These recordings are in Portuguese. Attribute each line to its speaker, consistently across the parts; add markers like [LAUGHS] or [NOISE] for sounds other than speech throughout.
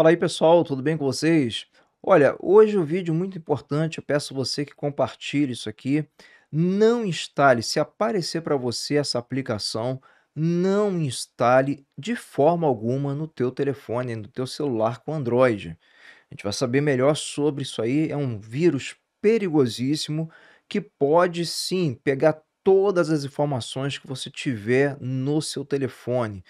Speaker 1: Fala aí pessoal, tudo bem com vocês? Olha, hoje o um vídeo muito importante, eu peço você que compartilhe isso aqui. Não instale, se aparecer para você essa aplicação, não instale de forma alguma no teu telefone, no teu celular com Android. A gente vai saber melhor sobre isso aí, é um vírus perigosíssimo que pode sim pegar todas as informações que você tiver no seu telefone.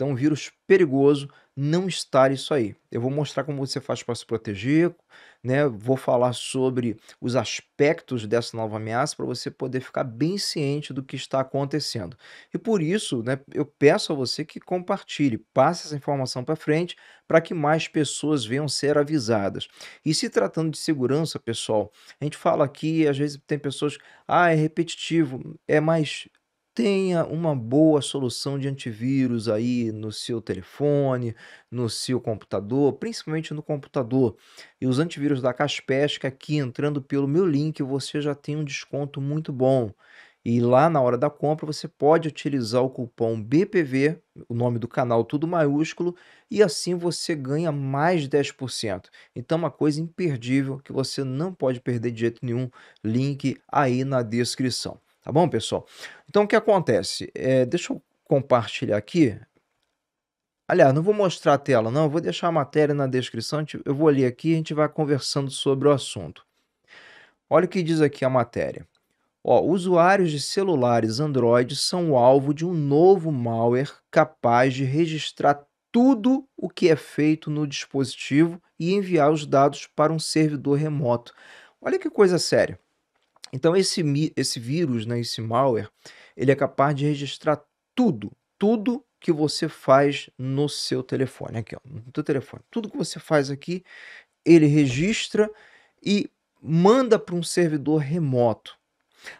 Speaker 1: Então, é um vírus perigoso não estar isso aí. Eu vou mostrar como você faz para se proteger, né? Vou falar sobre os aspectos dessa nova ameaça para você poder ficar bem ciente do que está acontecendo. E por isso, né, eu peço a você que compartilhe, passe essa informação para frente para que mais pessoas venham ser avisadas. E se tratando de segurança, pessoal, a gente fala aqui, às vezes tem pessoas, ah, é repetitivo, é mais tenha uma boa solução de antivírus aí no seu telefone, no seu computador, principalmente no computador. E os antivírus da Kaspersky aqui entrando pelo meu link, você já tem um desconto muito bom. E lá na hora da compra você pode utilizar o cupom BPV, o nome do canal tudo maiúsculo, e assim você ganha mais 10%. Então é uma coisa imperdível que você não pode perder de jeito nenhum, link aí na descrição. Tá bom, pessoal? Então, o que acontece? É, deixa eu compartilhar aqui. Aliás, não vou mostrar a tela, não. vou deixar a matéria na descrição. Eu vou ler aqui e a gente vai conversando sobre o assunto. Olha o que diz aqui a matéria. Ó, usuários de celulares Android são alvo de um novo malware capaz de registrar tudo o que é feito no dispositivo e enviar os dados para um servidor remoto. Olha que coisa séria. Então esse, esse vírus, né, esse malware, ele é capaz de registrar tudo, tudo que você faz no seu telefone, aqui ó, no seu telefone. Tudo que você faz aqui, ele registra e manda para um servidor remoto.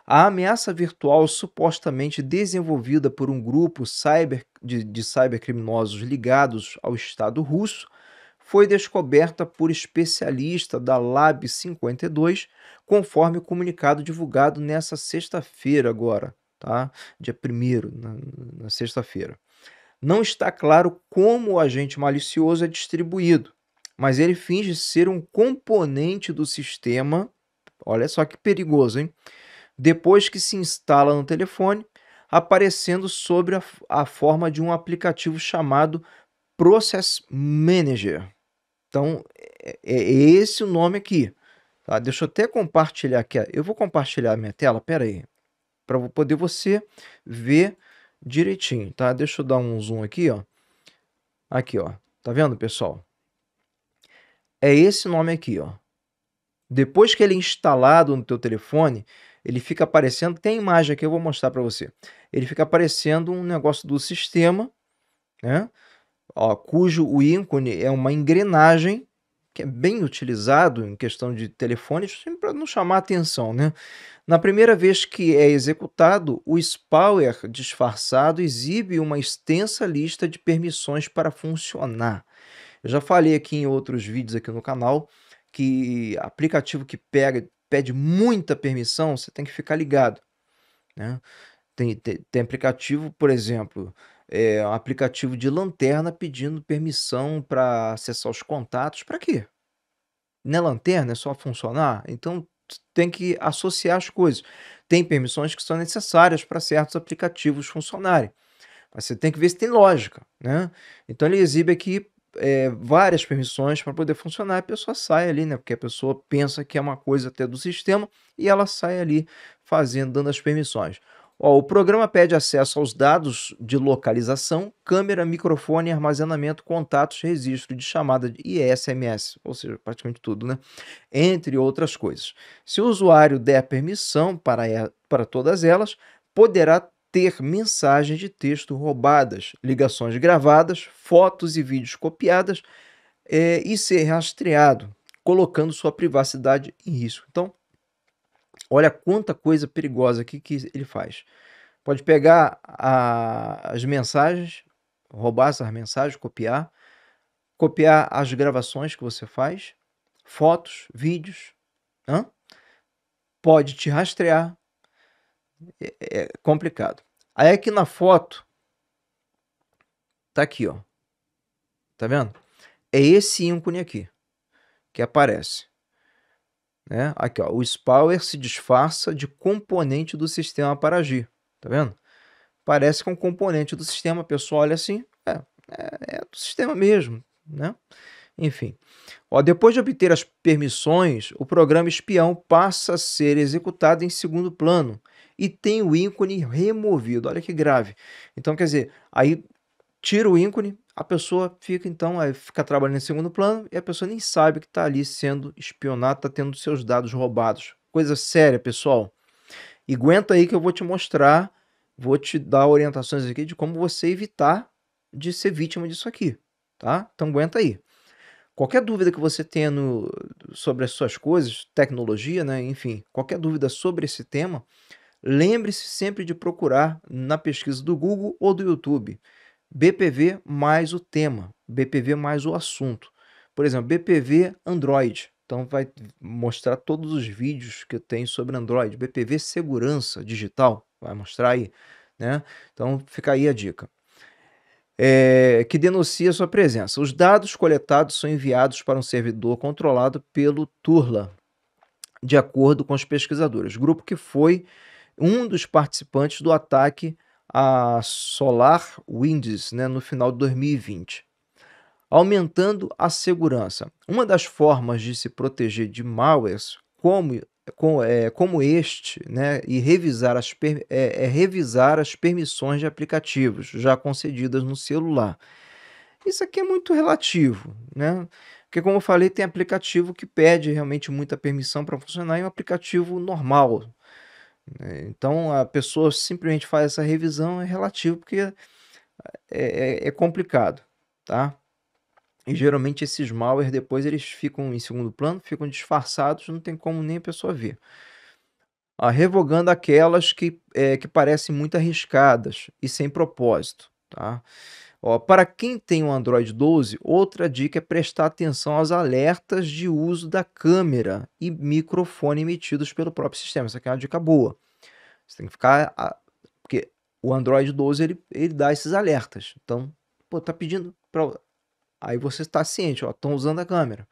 Speaker 1: A ameaça virtual supostamente desenvolvida por um grupo cyber, de, de cybercriminosos ligados ao Estado russo foi descoberta por especialista da Lab 52, conforme o comunicado divulgado nessa sexta-feira agora, tá? Dia 1 na, na sexta-feira. Não está claro como o agente malicioso é distribuído, mas ele finge ser um componente do sistema. Olha só que perigoso, hein? Depois que se instala no telefone, aparecendo sobre a, a forma de um aplicativo chamado Process Manager. Então, é, é, é esse o nome aqui. Tá? Deixa eu até compartilhar aqui. Eu vou compartilhar a minha tela, pera aí, para poder você ver direitinho, tá? Deixa eu dar um zoom aqui, ó. Aqui, ó. Tá vendo, pessoal? É esse nome aqui, ó. Depois que ele é instalado no teu telefone, ele fica aparecendo, tem imagem aqui, eu vou mostrar para você. Ele fica aparecendo um negócio do sistema, né? ó, cujo o ícone é uma engrenagem que é bem utilizado em questão de telefones, para não chamar atenção, né? Na primeira vez que é executado, o spower disfarçado exibe uma extensa lista de permissões para funcionar. Eu já falei aqui em outros vídeos aqui no canal que aplicativo que pega, pede muita permissão, você tem que ficar ligado, né? Tem, tem, tem aplicativo, por exemplo, é, um aplicativo de lanterna pedindo permissão para acessar os contatos. Para quê? Não é lanterna, é só funcionar? Então tem que associar as coisas. Tem permissões que são necessárias para certos aplicativos funcionarem. Mas você tem que ver se tem lógica. Né? Então ele exibe aqui é, várias permissões para poder funcionar, a pessoa sai ali, né? Porque a pessoa pensa que é uma coisa até do sistema e ela sai ali fazendo, dando as permissões. Ó, o programa pede acesso aos dados de localização, câmera, microfone, armazenamento, contatos, registro de chamada e SMS, ou seja, praticamente tudo, né? Entre outras coisas. Se o usuário der permissão para, para todas elas, poderá ter mensagens de texto roubadas, ligações gravadas, fotos e vídeos copiadas é, e ser rastreado, colocando sua privacidade em risco. Então, Olha quanta coisa perigosa aqui que ele faz. Pode pegar a, as mensagens, roubar essas mensagens, copiar, copiar as gravações que você faz, fotos, vídeos, hã? pode te rastrear. É, é complicado. Aí aqui na foto, tá aqui, ó. Tá vendo? É esse ícone aqui que aparece. Né? Aqui, ó, o Spower se disfarça de componente do sistema para agir. Tá vendo? Parece que é um componente do sistema. pessoal olha assim, é, é, é do sistema mesmo. Né? Enfim. Ó, depois de obter as permissões, o programa espião passa a ser executado em segundo plano e tem o ícone removido. Olha que grave. Então, quer dizer, aí tira o ícone, a pessoa fica então, aí fica trabalhando em segundo plano e a pessoa nem sabe que está ali sendo espionada, está tendo seus dados roubados. Coisa séria, pessoal. E aguenta aí que eu vou te mostrar, vou te dar orientações aqui de como você evitar de ser vítima disso aqui, tá? Então aguenta aí. Qualquer dúvida que você tenha no, sobre as suas coisas, tecnologia, né? enfim, qualquer dúvida sobre esse tema, lembre-se sempre de procurar na pesquisa do Google ou do YouTube. BPV mais o tema, BPV mais o assunto. Por exemplo, BPV Android. Então vai mostrar todos os vídeos que eu tenho sobre Android, BPV segurança digital, vai mostrar aí, né? Então fica aí a dica. É, que denuncia sua presença. Os dados coletados são enviados para um servidor controlado pelo Turla, de acordo com os pesquisadores, grupo que foi um dos participantes do ataque a Solar Winds né, no final de 2020, aumentando a segurança. Uma das formas de se proteger de malwares como, com, é, como este né, e revisar as, é, é revisar as permissões de aplicativos já concedidas no celular. Isso aqui é muito relativo, né? Porque, como eu falei, tem aplicativo que pede realmente muita permissão para funcionar e um aplicativo normal, né? Então a pessoa simplesmente faz essa revisão é relativo porque eh, é, é, é, complicado, tá? E geralmente esses malware depois eles ficam em segundo plano, ficam disfarçados, não tem como nem a pessoa ver. Ah, revogando aquelas que, é, que parecem muito arriscadas e sem propósito, tá? Ó, para quem tem um Android 12, outra dica é prestar atenção aos alertas de uso da câmera e microfone emitidos pelo próprio sistema. Isso aqui é uma dica boa. Você tem que ficar. A... Porque o Android 12 ele, ele dá esses alertas. Então, pô, tá pedindo. Pra... Aí você está ciente, ó, estão usando a câmera.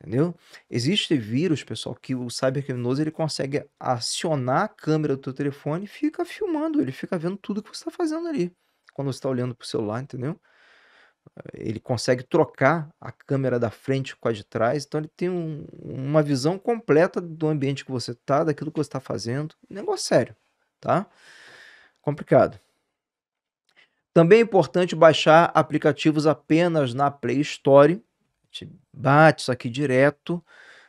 Speaker 1: Entendeu? Existe vírus, pessoal, que o cybercriminoso ele consegue acionar a câmera do teu telefone e fica filmando, ele fica vendo tudo que você está fazendo ali quando você está olhando para o celular, entendeu? Ele consegue trocar a câmera da frente com a de trás, então ele tem um, uma visão completa do ambiente que você está, daquilo que você está fazendo. Negócio sério, tá? Complicado. Também é importante baixar aplicativos apenas na Play Store. A gente bate isso aqui direto.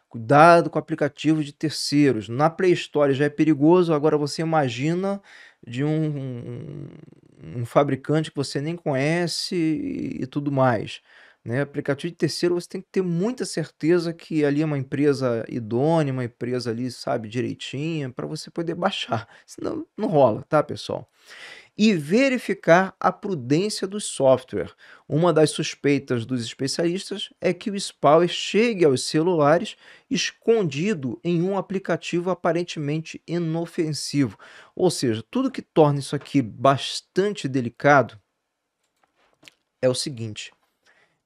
Speaker 1: Cuidado com aplicativos de terceiros. Na Play Store já é perigoso, agora você imagina de um, um fabricante que você nem conhece e, tudo mais. Né? Aplicativo de terceiro, você tem que ter muita certeza que ali é uma empresa idônea, uma empresa ali, sabe, direitinha, para você poder baixar. [LAUGHS] Senão não rola, tá, pessoal? e verificar a prudência do software. Uma das suspeitas dos especialistas é que o spyware chegue aos celulares escondido em um aplicativo aparentemente inofensivo. Ou seja, tudo que torna isso aqui bastante delicado é o seguinte: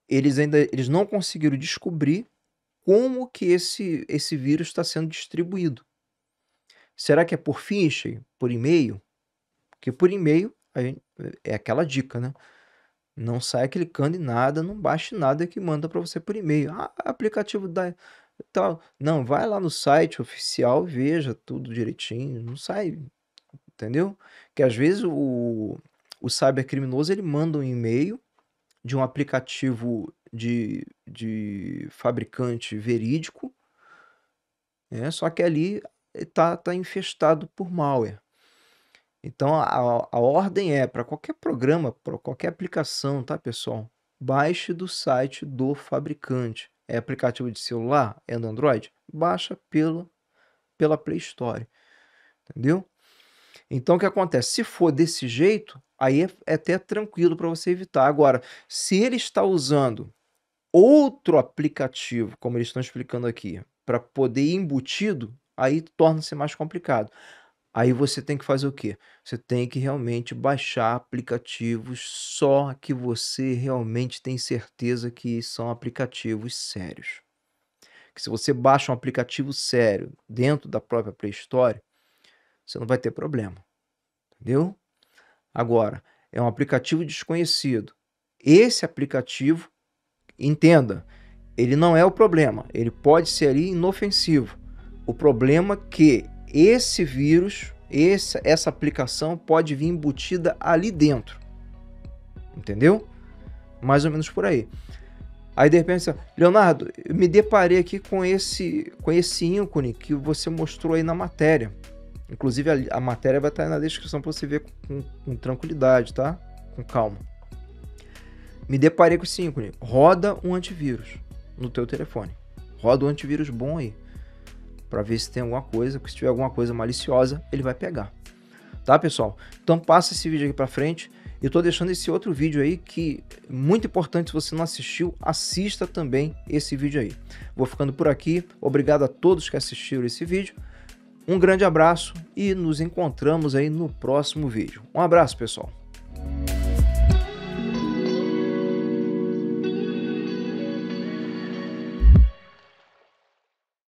Speaker 1: eles ainda eles não conseguiram descobrir como que esse esse vírus está sendo distribuído. Será que é por phishing, por e-mail? Porque por e-mail gente, é aquela dica, né? Não saia clicando em nada, não baixe nada que manda para você por e-mail. Ah, aplicativo da tal. Não, vai lá no site oficial, veja tudo direitinho, não sai, entendeu? Que às vezes o o cybercriminoso ele manda um e-mail de um aplicativo de, de fabricante verídico, né? só que ali está eh, tá infestado por malware. Então a, a ordem é para qualquer programa, para qualquer aplicação, tá, pessoal? Baixe do site do fabricante. É aplicativo de celular, é do Android, baixa pela pela Play Store. Entendeu? Então o que acontece? Se for desse jeito, aí é, é até tranquilo para você evitar. Agora, se ele está usando outro aplicativo, como eles estão explicando aqui, para poder ir embutido, aí torna-se mais complicado. Aí você tem que fazer o quê? Você tem que realmente baixar aplicativos só que você realmente tem certeza que são aplicativos sérios. Que se você baixa um aplicativo sério dentro da própria Play Store, você não vai ter problema. Entendeu? Agora, é um aplicativo desconhecido. Esse aplicativo, entenda, ele não é o problema. Ele pode ser ali inofensivo. O problema é que esse vírus, esse, essa aplicação pode vir embutida ali dentro. Entendeu? Mais ou menos por aí. Aí de repente Leonardo, eu me deparei aqui com esse com esse ícone que você mostrou aí na matéria. Inclusive a, a matéria vai estar aí na descrição para você ver com, com, tranquilidade, tá? Com calma. Me deparei com esse ícone. Roda um antivírus no teu telefone. Roda um antivírus bom aí para ver se tem alguma coisa, porque se tiver alguma coisa maliciosa, ele vai pegar. Tá, pessoal? Então passa esse vídeo aqui para frente. Eu tô deixando esse outro vídeo aí que muito importante, se você não assistiu, assista também esse vídeo aí. Vou ficando por aqui. Obrigado a todos que assistiram esse vídeo. Um grande abraço e nos encontramos aí no próximo vídeo. Um abraço, pessoal.